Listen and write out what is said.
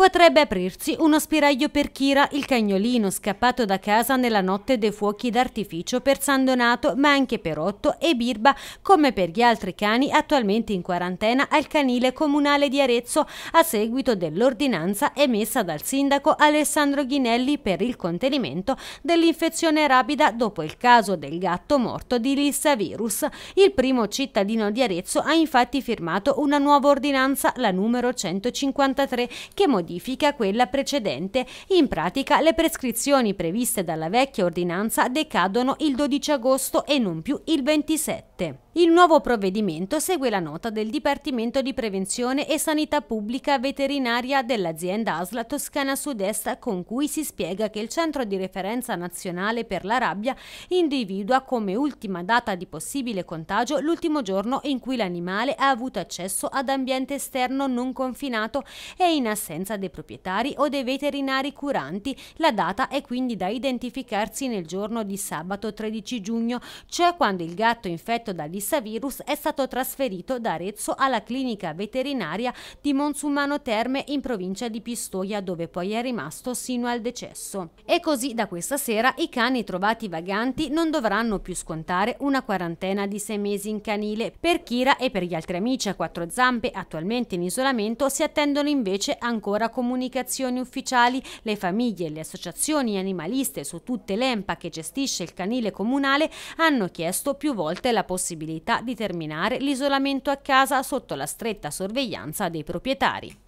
potrebbe aprirsi uno spiraglio per Kira, il cagnolino scappato da casa nella notte dei fuochi d'artificio per San Donato, ma anche per Otto e Birba, come per gli altri cani attualmente in quarantena al canile comunale di Arezzo a seguito dell'ordinanza emessa dal sindaco Alessandro Ghinelli per il contenimento dell'infezione rapida dopo il caso del gatto morto di Lissavirus. Il primo cittadino di Arezzo ha infatti firmato una nuova ordinanza, la numero 153, che modifica modifiche a quella precedente. In pratica le prescrizioni previste dalla vecchia ordinanza decadono il 12 agosto e non più il 27. Il nuovo provvedimento segue la nota del Dipartimento di Prevenzione e Sanità Pubblica Veterinaria dell'azienda ASLA Toscana Sud-Est con cui si spiega che il Centro di Referenza Nazionale per la Rabbia individua come ultima data di possibile contagio l'ultimo giorno in cui l'animale ha avuto accesso ad ambiente esterno non confinato e in assenza dei proprietari o dei veterinari curanti. La data è quindi da identificarsi nel giorno di sabato 13 giugno, cioè quando il gatto infetto dagli Savirus è stato trasferito da Arezzo alla clinica veterinaria di Monsumano Terme in provincia di Pistoia dove poi è rimasto sino al decesso. E così da questa sera i cani trovati vaganti non dovranno più scontare una quarantena di sei mesi in canile. Per Kira e per gli altri amici a quattro zampe attualmente in isolamento si attendono invece ancora comunicazioni ufficiali. Le famiglie e le associazioni animaliste su tutte l'EMPA che gestisce il canile comunale hanno chiesto più volte la possibilità possibilità di terminare l'isolamento a casa sotto la stretta sorveglianza dei proprietari.